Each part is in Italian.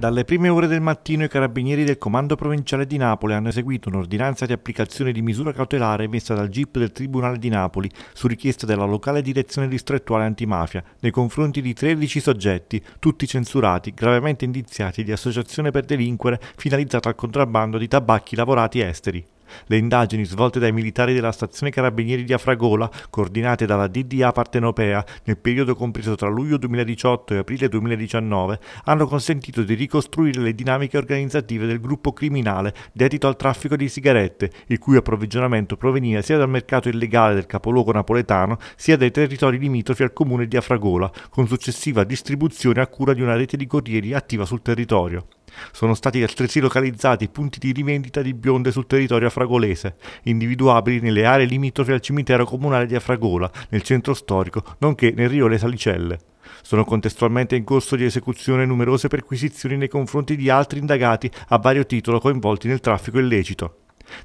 Dalle prime ore del mattino i carabinieri del Comando Provinciale di Napoli hanno eseguito un'ordinanza di applicazione di misura cautelare emessa dal GIP del Tribunale di Napoli su richiesta della locale direzione distrettuale antimafia nei confronti di 13 soggetti, tutti censurati, gravemente indiziati di associazione per delinquere finalizzata al contrabbando di tabacchi lavorati esteri. Le indagini svolte dai militari della stazione Carabinieri di Afragola, coordinate dalla DDA partenopea nel periodo compreso tra luglio 2018 e aprile 2019, hanno consentito di ricostruire le dinamiche organizzative del gruppo criminale dedito al traffico di sigarette, il cui approvvigionamento proveniva sia dal mercato illegale del capoluogo napoletano, sia dai territori limitrofi al comune di Afragola, con successiva distribuzione a cura di una rete di corrieri attiva sul territorio. Sono stati altresì localizzati punti di rivendita di bionde sul territorio afragolese, individuabili nelle aree limitrofe al cimitero comunale di Afragola, nel centro storico, nonché nel Rio Le Salicelle. Sono contestualmente in corso di esecuzione numerose perquisizioni nei confronti di altri indagati a vario titolo coinvolti nel traffico illecito.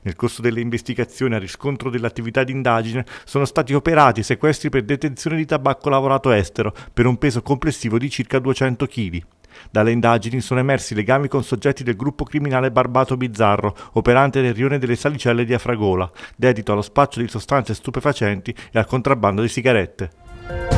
Nel corso delle investigazioni a riscontro dell'attività di indagine sono stati operati sequestri per detenzione di tabacco lavorato estero per un peso complessivo di circa 200 kg. Dalle indagini sono emersi legami con soggetti del gruppo criminale Barbato Bizzarro, operante nel rione delle Salicelle di Afragola, dedito allo spaccio di sostanze stupefacenti e al contrabbando di sigarette.